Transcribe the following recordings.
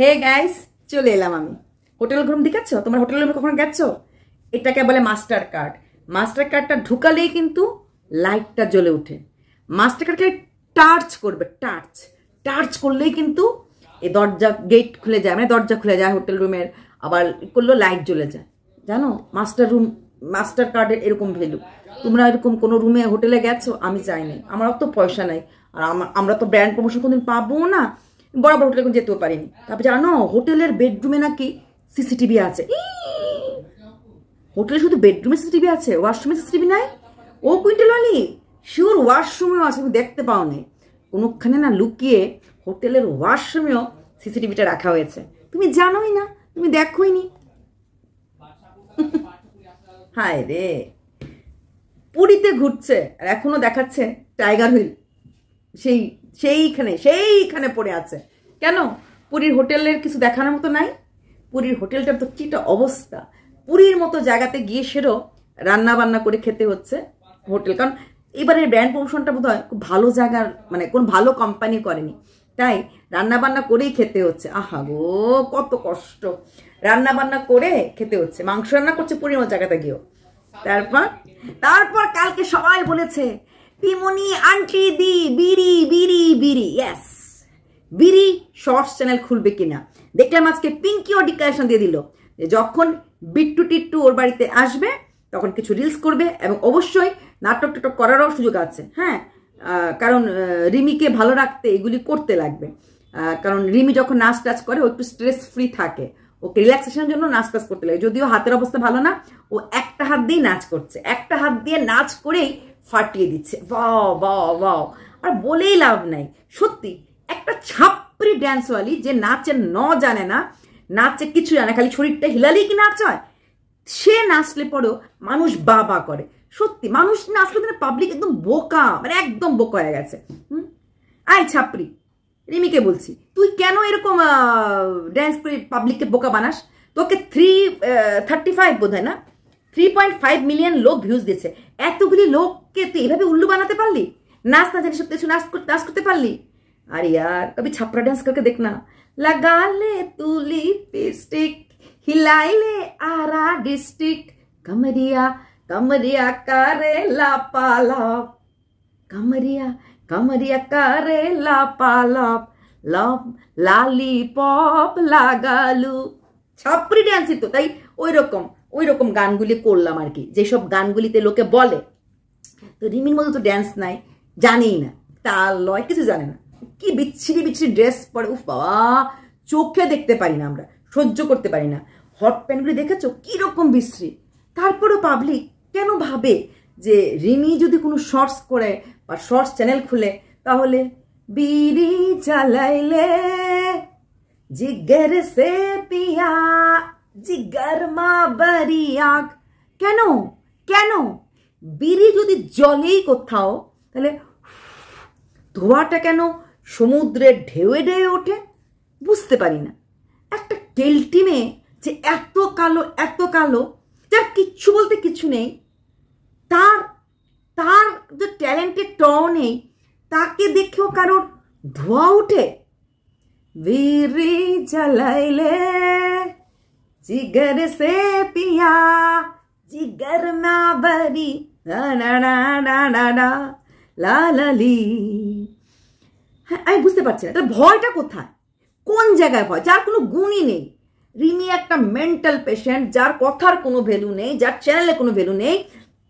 hey guys চলে এলাম আমি হোটেল রুম দেখাচ্ছ তোমার হোটেল রুমে কখনো গেছো এটাকে বলে মাস্টার কার্ড মাস্টার কার্ডটা ঢুকালেই কিন্তু লাইটটা জ্বলে ওঠে মাস্টার কার্ডকে টার্চ করবে টার্চ টার্চ করলেই কিন্তু এই দরজা গেট খুলে যায় মানে দরজা খুলে যায় হোটেল রুমের আবার করলেও লাইট জ্বলে যায় জানো মাস্টার রুম মাস্টার কার্ডের এরকম ভ্যালু তোমরা এরকম কোনো রুমে হোটেলে গেছো আমি চাইনি আমার তো পয়সা নাই আর আমরা তো ব্র্যান্ড প্রমোশন কোনোদিন পাবো না বড় বড় হোটেলে যেতেও পারিনি তারপর জানো হোটেলের বেডরুমে নাকি সিসিটিভি আছে হোটেলে শুধু বেডরুমে সিসিটিভি আছে ওয়াশরুমে সিসিটিভি নাই ও কুইন্টাল অলি শিওর ওয়াশরুমেও আছে তুমি দেখতে পাও নি কোনোখানে না লুকিয়ে হোটেলের ওয়াশরুমেও সিসিটিভিটা রাখা হয়েছে তুমি জানোই না তুমি দেখোই নি হায় রে পুরীতে ঘুরছে আর এখনো দেখাচ্ছে টাইগার হুইল সেই সেইখানে সেইখানে পড়ে আছে কেন পুরীর হোটেলের কিছু দেখানোর মতো নাই পুরীর হোটেলটার তো কীটা অবস্থা পুরীর মতো জায়গাতে গিয়ে সেরও রান্না বান্না করে খেতে হচ্ছে হোটেল কারণ এবারের ব্র্যান্ড প্রমোশনটা বোধ হয় খুব ভালো জায়গার মানে কোন ভালো কোম্পানি করেনি তাই রান্না বান্না করেই খেতে হচ্ছে আহা গো কত কষ্ট রান্না বান্না করে খেতে হচ্ছে মাংস রান্না করছে পুরীর মতো জায়গাতে গিয়েও তারপর তারপর কালকে সবাই বলেছে পিমনি আন্টি দি বিড়ি বিড়ি বিড়ি ইয়াস বিড়ি শর্টস চ্যানেল খুলবে কিনা দেখলাম আজকে পিঙ্কিও ডিক্লারেশন দিয়ে দিল যখন বিট্টু টিট্টু ওর বাড়িতে আসবে তখন কিছু রিলস করবে এবং অবশ্যই নাটক টাটক করারও সুযোগ আছে হ্যাঁ কারণ রিমিকে ভালো রাখতে এগুলি করতে লাগবে কারণ রিমি যখন নাচ টাচ করে ও একটু স্ট্রেস ফ্রি থাকে ওকে রিল্যাক্সেশনের জন্য নাচ টাচ করতে লাগে যদিও হাতের অবস্থা ভালো না ও একটা হাত দিয়ে নাচ করছে একটা হাত দিয়ে নাচ করেই ফাটিয়ে দিচ্ছে বাও বাও বাও আর বলেই লাভ নাই সত্যি একটা ছাপড়ি ড্যান্সওয়ালি যে নাচে ন জানে না নাচে কিছু জানে খালি শরীরটা হিলালেই কি নাচ হয় সে নাচলে পরেও মানুষ বাবা করে সত্যি মানুষ নাচলে তো পাবলিক একদম বোকা মানে একদম বোকা হয়ে গেছে হুম আয় ছাপড়ি রিমিকে বলছি তুই কেন এরকম ড্যান্স করে পাবলিককে বোকা বানাস তোকে থ্রি থার্টি ফাইভ বোধ হয় না থ্রি পয়েন্ট ফাইভ মিলিয়ন লোক ভিউজ দিয়েছে এতগুলি লোক কে তুই এভাবে উল্লু বানাতে পারলি নাচ না জানিস কিছু নাচ নাচ করতে পারলি আরে ইয়ার কবি ছাপড়া ডান্স করকে দেখ না লাগালে তুলি পিস্টিক হিলাইলে আরা ডিস্ট্রিক্ট কমরিয়া কমরিয়া কারে লাপালাপ কমরিয়া কমরিয়া কারে লাপালাপ লপ লালি পপ লাগালু ছাপড়ি ডান্সই তো তাই ওই রকম ওই রকম গানগুলি করলাম আর কি যেসব গানগুলিতে লোকে বলে তো রিমির মতো তো ড্যান্স নাই জানেই না তাল লয় কিছু জানে না কি বিচ্ছিরি বিচ্ছিরি ড্রেস পরে উফ বাবা চোখে দেখতে পারি না আমরা সহ্য করতে পারি না হট প্যান্টগুলি দেখেছো কীরকম বিশ্রী তারপরও পাবলিক কেন ভাবে যে রিমি যদি কোনো শর্টস করে বা শর্টস চ্যানেল খুলে তাহলে বিড়ি চালাইলে জিগার সে পিয়া জিগার মা বারিয়াক কেন কেন বিড়ি যদি জলেই কোথাও তাহলে ধোয়াটা কেন সমুদ্রের ঢেউয়ে ঢেউয়ে ওঠে বুঝতে পারি না একটা কেলটি মেয়ে যে এত কালো এত কালো যার কিচ্ছু বলতে কিছু নেই তার তার যে ট্যালেন্টের ট নেই তাকে দেখেও কারোর ধোয়া উঠে বিড়ি জ্বালাইলে জিগার সে পিয়া জিগার না বাড়ি লা হ্যাঁ আমি বুঝতে পারছি না তার ভয়টা কোথায় কোন জায়গায় ভয় যার কোনো গুণই নেই রিমি একটা মেন্টাল পেশেন্ট যার কথার কোনো ভ্যালু নেই যার চ্যানেলে কোনো ভ্যালু নেই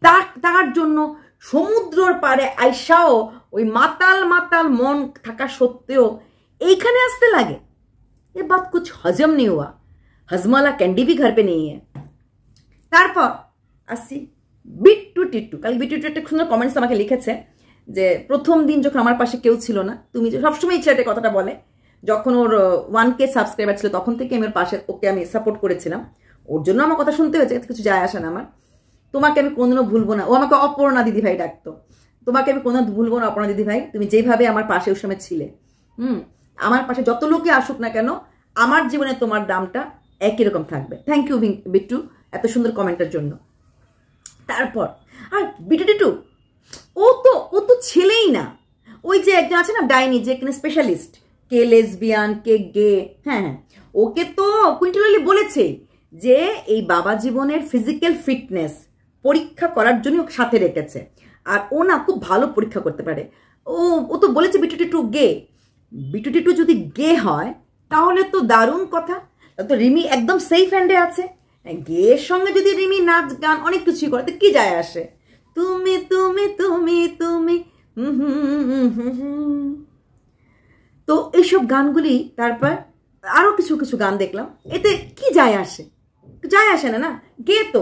তার তার জন্য সমুদ্রর পারে আইসাও ওই মাতাল মাতাল মন থাকা সত্ত্বেও এইখানে আসতে লাগে এ বাত কুছ হজম নেই হওয়া হজমালা ক্যান্ডি ভি ঘর পে নেই তারপর আসি বিট্টু টিট্টু কাল বিট্টু টিট্টু একটা সুন্দর কমেন্টস আমাকে লিখেছে যে প্রথম দিন যখন আমার পাশে কেউ ছিল না তুমি যে সবসময় ইচ্ছাটা কথাটা বলে যখন ওর ওয়ান কে সাবস্ক্রাইবার ছিল তখন থেকে আমি ওর পাশে ওকে আমি সাপোর্ট করেছিলাম ওর জন্য আমার কথা শুনতে হয়েছে কিছু যায় আসে না আমার তোমাকে আমি কোনোদিনও ভুলবো না ও আমাকে অপর্ণা দিদিভাই ডাকতো তোমাকে আমি কোনো ভুলবো না অপর্ণা দিদিভাই তুমি যেভাবে আমার পাশে ওর সময় ছিলে হুম আমার পাশে যত লোকে আসুক না কেন আমার জীবনে তোমার দামটা একই রকম থাকবে থ্যাংক ইউ বিট্টু এত সুন্দর কমেন্টের জন্য তারপর আর বিটেটে টু ও তো ও তো ছেলেই না ওই যে একজন আছে না ডাইনি যে কিনা স্পেশালিস্ট কে লেসবিয়ান কে গে হ্যাঁ হ্যাঁ ওকে তো কুইন্টালি বলেছে যে এই বাবা জীবনের ফিজিক্যাল ফিটনেস পরীক্ষা করার জন্য ওকে সাথে রেখেছে আর ও না খুব ভালো পরীক্ষা করতে পারে ও ও তো বলেছে বিটুটি টু গে বিটুটি টু যদি গে হয় তাহলে তো দারুণ কথা তো রিমি একদম সেফ হ্যান্ডে আছে হ্যাঁ, গেয়ের সঙ্গে যদি রিমি নাচ গান অনেক কিছুই করে তো কি যায় আসে তুমি তুমি তুমি তুমি তো এইসব গানগুলি তারপর আরও কিছু কিছু গান দেখলাম এতে কি যায় আসে যায় আসে না না গে তো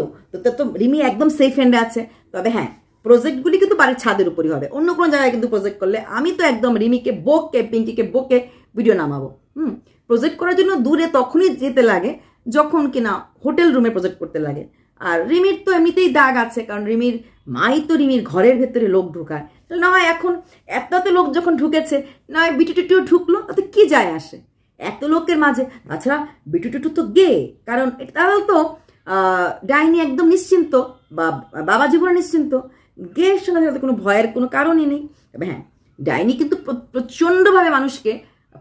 তো রিমি একদম সেফ হ্যান্ডে আছে তবে হ্যাঁ প্রজেক্টগুলি কিন্তু বাড়ির ছাদের উপরই হবে অন্য কোনো জায়গায় কিন্তু প্রজেক্ট করলে আমি তো একদম রিমিকে বোকে পিঙ্কিকে বোকে ভিডিও নামাবো হুম প্রজেক্ট করার জন্য দূরে তখনই যেতে লাগে যখন কিনা হোটেল রুমে প্রজেক্ট করতে লাগে আর রিমির তো এমনিতেই দাগ আছে কারণ রিমির মাই তো রিমির ঘরের ভেতরে লোক ঢুকায় না হয় এখন এত এত লোক যখন ঢুকেছে না বিটু বিটুটিটিও ঢুকলো তাতে কি যায় আসে এত লোকের মাঝে তাছাড়া বিটুটিটু তো গে কারণ তাহলে তো ডাইনি একদম নিশ্চিন্ত বা বাবা জীবনে নিশ্চিন্ত গে সঙ্গে তাদের কোনো ভয়ের কোনো কারণই নেই তবে হ্যাঁ ডাইনি কিন্তু প্রচণ্ডভাবে মানুষকে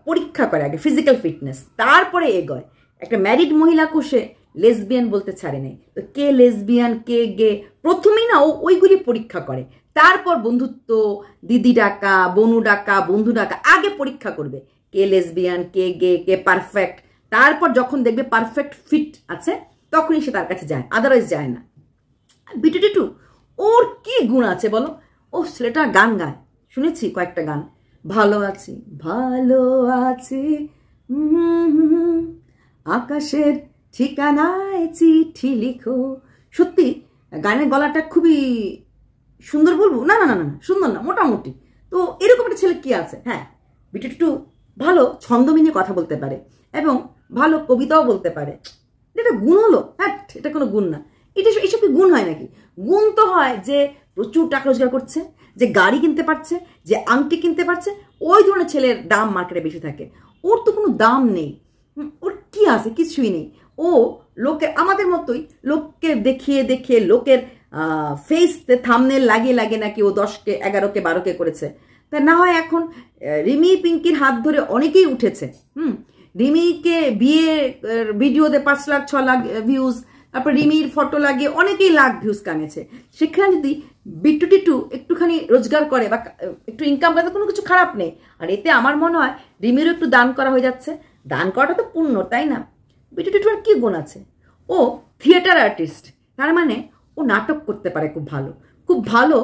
পরীক্ষা করে আগে ফিজিক্যাল ফিটনেস তারপরে এগোয় একটা ম্যারিড মহিলা কোষে লেসবিয়ান বলতে ছাড়ে নেই তো কে লেসবিয়ান কে গে প্রথমেই না ও ওইগুলি পরীক্ষা করে তারপর বন্ধুত্ব দিদি ডাকা বনু ডাকা বন্ধু ডাকা আগে পরীক্ষা করবে কে লেসবিয়ান কে গে কে পারফেক্ট তারপর যখন দেখবে পারফেক্ট ফিট আছে তখনই সে তার কাছে যায় আদারওয়াইজ যায় না বিটুটি টু ওর কি গুণ আছে বলো ও ছেলেটা গান গায় শুনেছি কয়েকটা গান ভালো আছি ভালো আছি হুম হুম আকাশের ঠিকানায় চিঠি লিখো সত্যি গানের গলাটা খুবই সুন্দর বলবো না না না না সুন্দর না মোটামুটি তো এরকম একটা ছেলে কি আছে হ্যাঁ বিটি একটু ভালো ছন্দ মিনে কথা বলতে পারে এবং ভালো কবিতাও বলতে পারে এটা গুণ হলো হ্যাঁ এটা কোনো গুণ না এটা এইসব কি গুণ হয় নাকি গুণ তো হয় যে প্রচুর টাকা রোজগার করছে যে গাড়ি কিনতে পারছে যে আংটি কিনতে পারছে ওই ধরনের ছেলের দাম মার্কেটে বেশি থাকে ওর তো কোনো দাম নেই ওর কী আছে কিছুই নেই ও লোকে আমাদের মতোই লোককে দেখিয়ে দেখিয়ে লোকের ফেসতে থামনেল লাগিয়ে লাগে নাকি ও দশকে এগারোকে বারোকে করেছে তা না হয় এখন রিমি পিঙ্কির হাত ধরে অনেকেই উঠেছে হুম রিমিকে বিয়ে ভিডিওতে পাঁচ লাখ ছ লাখ ভিউজ তারপর রিমির ফটো লাগিয়ে অনেকেই লাখ ভিউজ কামেছে সেখানে যদি বিট্টু টিটু একটুখানি রোজগার করে বা একটু ইনকাম করে কোনো কিছু খারাপ নেই আর এতে আমার মনে হয় রিমিরও একটু দান করা হয়ে যাচ্ছে দান করাটা তো পূর্ণ তাই না বিটু আর কী গুণ আছে ও থিয়েটার আর্টিস্ট তার মানে ও নাটক করতে পারে খুব ভালো খুব ভালো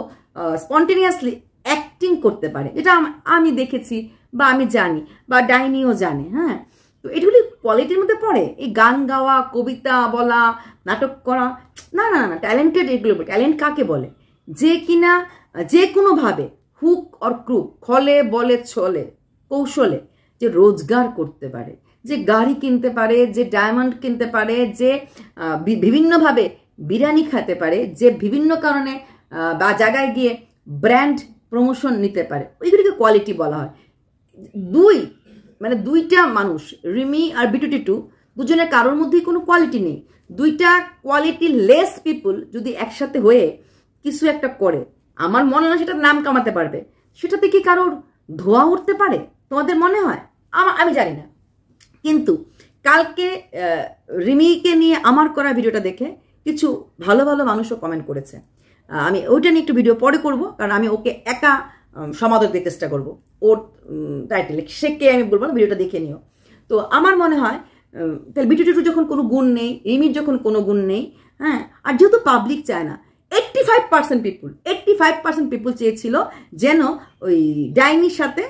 স্পন্টেনিয়াসলি অ্যাক্টিং করতে পারে এটা আমি দেখেছি বা আমি জানি বা ডাইনিও জানে হ্যাঁ তো এগুলি কোয়ালিটির মধ্যে পড়ে এই গান গাওয়া কবিতা বলা নাটক করা না না না ট্যালেন্টেড এগুলো ট্যালেন্ট কাকে বলে যে কিনা যে কোনোভাবে হুক অর ক্রুক খলে বলে ছলে কৌশলে যে রোজগার করতে পারে যে গাড়ি কিনতে পারে যে ডায়মন্ড কিনতে পারে যে বিভিন্নভাবে বিরিয়ানি খেতে পারে যে বিভিন্ন কারণে বা জায়গায় গিয়ে ব্র্যান্ড প্রমোশন নিতে পারে ওইগুলিকে কোয়ালিটি বলা হয় দুই মানে দুইটা মানুষ রিমি আর বিটুটি টু দুজনের কারোর মধ্যেই কোনো কোয়ালিটি নেই দুইটা কোয়ালিটি লেস পিপুল যদি একসাথে হয়ে কিছু একটা করে আমার মনে হয় সেটা নাম কামাতে পারবে সেটাতে কি কারোর ধোয়া উঠতে পারে তোমাদের মনে হয় আমার আমি জানি না কিন্তু কালকে রিমিকে নিয়ে আমার করা ভিডিওটা দেখে কিছু ভালো ভালো মানুষও কমেন্ট করেছে আমি ওইটা নিয়ে একটু ভিডিও পরে করব কারণ আমি ওকে একা সমাদর দিতে চেষ্টা করব ওর টাইটেল সে কে আমি বলবো না ভিডিওটা দেখে নিও তো আমার মনে হয় তাহলে বিটুটুটু যখন কোনো গুণ নেই রিমির যখন কোনো গুণ নেই হ্যাঁ আর যেহেতু পাবলিক চায় না eighty five percent people eighty five percent people চেয়েছিল যেন ওই ডাইনির সাথে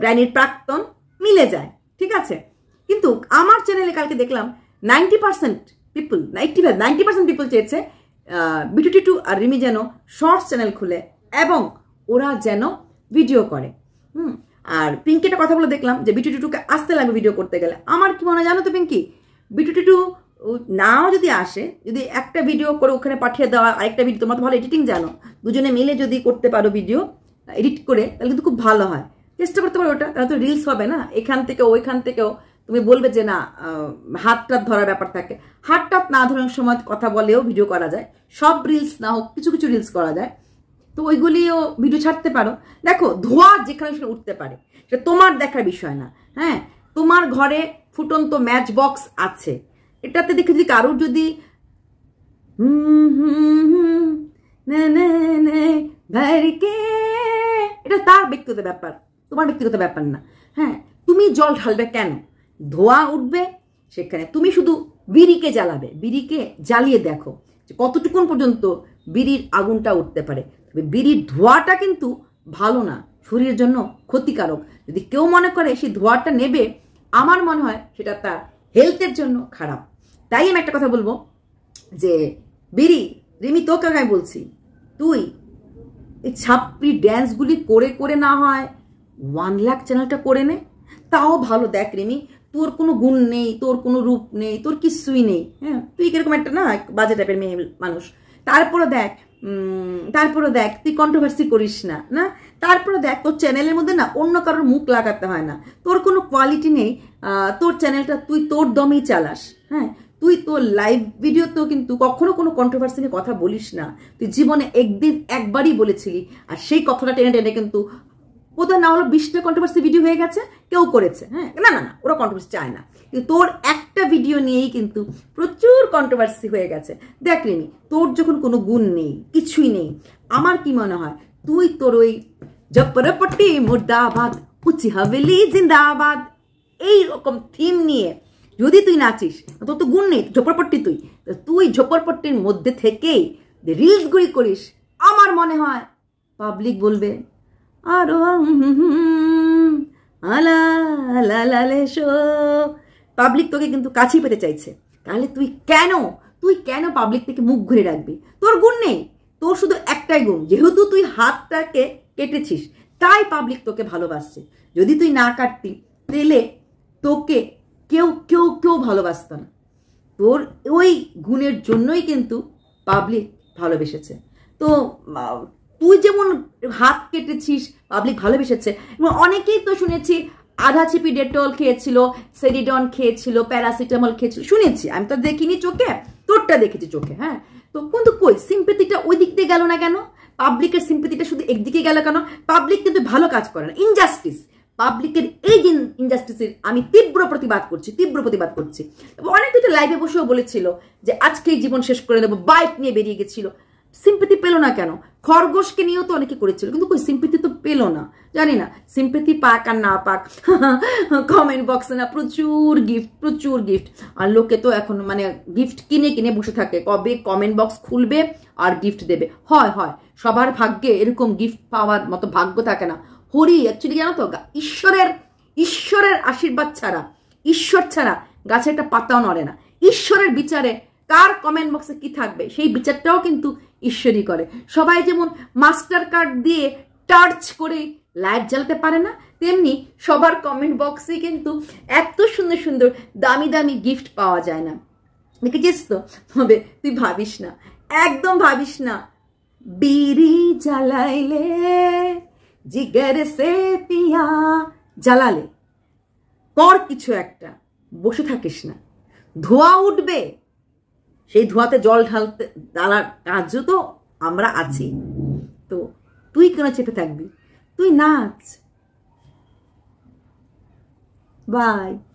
ব্র্যানির প্রাক্তন মিলে যায় ঠিক আছে কিন্তু আমার চ্যানেলে কালকে দেখলাম ninety percent people ninety ninety percent people চেয়েছে বিটুটি টু আর রিমি যেন শর্টস চ্যানেল খুলে এবং ওরা যেন ভিডিও করে হুম আর পিঙ্কি একটা কথা বলে দেখলাম যে বিটুটি টুকে আসতে লাগবে ভিডিও করতে গেলে আমার কি মনে হয় জানো তো পিঙ্কি বিটুটি টু নাও যদি আসে যদি একটা ভিডিও করে ওখানে পাঠিয়ে দেওয়া আরেকটা ভিডিও তোমার তো ভালো এডিটিং জানো দুজনে মিলে যদি করতে পারো ভিডিও এডিট করে তাহলে কিন্তু খুব ভালো হয় চেষ্টা করতে পারো ওটা তাহলে তো রিলস হবে না এখান থেকে ওইখান থেকেও তুমি বলবে যে না হাতটা ধরার ব্যাপার থাকে হাতটা না ধরার সময় কথা বলেও ভিডিও করা যায় সব রিলস না হোক কিছু কিছু রিলস করা যায় তো ওইগুলিও ভিডিও ছাড়তে পারো দেখো ধোয়া যেখানে সেখানে উঠতে পারে সেটা তোমার দেখার বিষয় না হ্যাঁ তোমার ঘরে ফুটন্ত ম্যাচ বক্স আছে এটাতে দেখে যদি কারোর যদি এটা তার ব্যক্তিগত ব্যাপার তোমার ব্যক্তিগত ব্যাপার না হ্যাঁ তুমি জল ঢালবে কেন ধোয়া উঠবে সেখানে তুমি শুধু বিড়িকে জ্বালাবে বিড়িকে জ্বালিয়ে দেখো যে কতটুকুন পর্যন্ত বিড়ির আগুনটা উঠতে পারে তবে বিড়ির ধোয়াটা কিন্তু ভালো না শরীরের জন্য ক্ষতিকারক যদি কেউ মনে করে সেই ধোয়াটা নেবে আমার মনে হয় সেটা তার হেলথের জন্য খারাপ তাই আমি একটা কথা বলবো যে বিড়ি রিমি তোকে আমি বলছি তুই এই ছাপড়ি ড্যান্সগুলি করে করে না হয় ওয়ান লাখ চ্যানেলটা করে নে তাও ভালো দেখ রেমি তোর কোনো গুণ নেই তোর কোনো রূপ নেই তোর কিছুই নেই হ্যাঁ তুই কিরকম একটা না বাজে টাইপের মেয়ে মানুষ তারপরে দেখ তারপরে দেখ তুই কন্ট্রোভার্সি করিস না না তারপরে দেখ তোর চ্যানেলের মধ্যে না অন্য কারোর মুখ লাগাতে হয় না তোর কোনো কোয়ালিটি নেই তোর চ্যানেলটা তুই তোর দমেই চালাস হ্যাঁ তুই তোর লাইভ ভিডিও তো কিন্তু কখনো কোনো কন্ট্রোভার্সি নিয়ে কথা বলিস না তুই জীবনে একদিন একবারই বলেছিলি আর সেই কথাটা টেনে টেনে কিন্তু কোথাও না হলো বিশটা কন্ট্রোভার্সি ভিডিও হয়ে গেছে কেউ করেছে হ্যাঁ না না না ওরা কন্ট্রোভার্সি চায় না কিন্তু তোর একটা ভিডিও নিয়েই কিন্তু প্রচুর কন্ট্রোভার্সি হয়ে গেছে দেখ রিনি তোর যখন কোনো গুণ নেই কিছুই নেই আমার কি মনে হয় তুই তোর ওই জপরপট্টি মুর্দাবাদ উচি হাবেলি জিন্দাবাদ এইরকম থিম নিয়ে যদি তুই নাচিস তোর তো গুণ নেই ঝোপড়পট্টি তুই তুই ঝোপড়পট্টির মধ্যে থেকেই রিলসগুলি করিস আমার মনে হয় পাবলিক বলবে আরো আলা লালালে পাবলিক তোকে কিন্তু কাছেই পেতে চাইছে তাহলে তুই কেন তুই কেন পাবলিক থেকে মুখ ঘুরে রাখবি তোর গুণ নেই তোর শুধু একটাই গুণ যেহেতু তুই হাতটাকে কেটেছিস তাই পাবলিক তোকে ভালোবাসছে যদি তুই না কাটতি তেলে তোকে কেউ কেউ কেউ ভালোবাসত না তোর ওই গুণের জন্যই কিন্তু পাবলিক ভালোবেসেছে তো তুই যেমন হাত কেটেছিস পাবলিক ভালোবেসেছে এবং অনেকেই তো শুনেছি আধা ছিপি ডেটল খেয়েছিল সেরিডন খেয়েছিল প্যারাসিটামল খেয়েছিল শুনেছি আমি তো দেখিনি চোখে তোরটা দেখেছি চোখে হ্যাঁ তো কিন্তু কই সিম্পেথিটা ওই দিক দিয়ে গেল না কেন পাবলিকের সিম্পেথিটা শুধু একদিকে গেল কেন পাবলিক কিন্তু ভালো কাজ করে না ইনজাস্টিস পাবলিকের এই দিন ইনজাস্টিসের আমি তীব্র প্রতিবাদ করছি তীব্র প্রতিবাদ করছি অনেক দুটো লাইভে বসেও বলেছিল যে আজকেই জীবন শেষ করে দেবো বাইক নিয়ে বেরিয়ে গেছিল সিম্পেথি পেল না কেন খরগোশকে নিয়েও তো অনেকে করেছিল কিন্তু কই সিম্পতি তো পেল না জানি না সিম্পেথি পাক আর না পাক কমেন্ট বক্সে না প্রচুর গিফট প্রচুর গিফট আর লোকে তো এখন মানে গিফট কিনে কিনে বসে থাকে কবে কমেন্ট বক্স খুলবে আর গিফট দেবে হয় হয় সবার ভাগ্যে এরকম গিফট পাওয়ার মতো ভাগ্য থাকে না হরি অ্যাকচুয়ালি জানো তো ঈশ্বরের ঈশ্বরের আশীর্বাদ ছাড়া ঈশ্বর ছাড়া গাছে একটা পাতাও নড়ে না ঈশ্বরের বিচারে কার কমেন্ট বক্সে কি থাকবে সেই বিচারটাও কিন্তু ঈশ্বরই করে সবাই যেমন মাস্টার কার্ড দিয়ে টার্চ করে লাইট জ্বালতে পারে না তেমনি সবার কমেন্ট বক্সে কিন্তু এত সুন্দর সুন্দর দামি দামি গিফট পাওয়া যায় না দেখেছিস তো হবে তুই ভাবিস না একদম ভাবিস না বিড়ি জ্বালাইলে জিগার সে পিয়া জ্বালালে কর কিছু একটা বসে থাকিস না ধোয়া উঠবে সেই ধোয়াতে জল ঢালতে ঢালার কাজ তো আমরা আছি তো তুই কেন চেপে থাকবি তুই নাচ বাই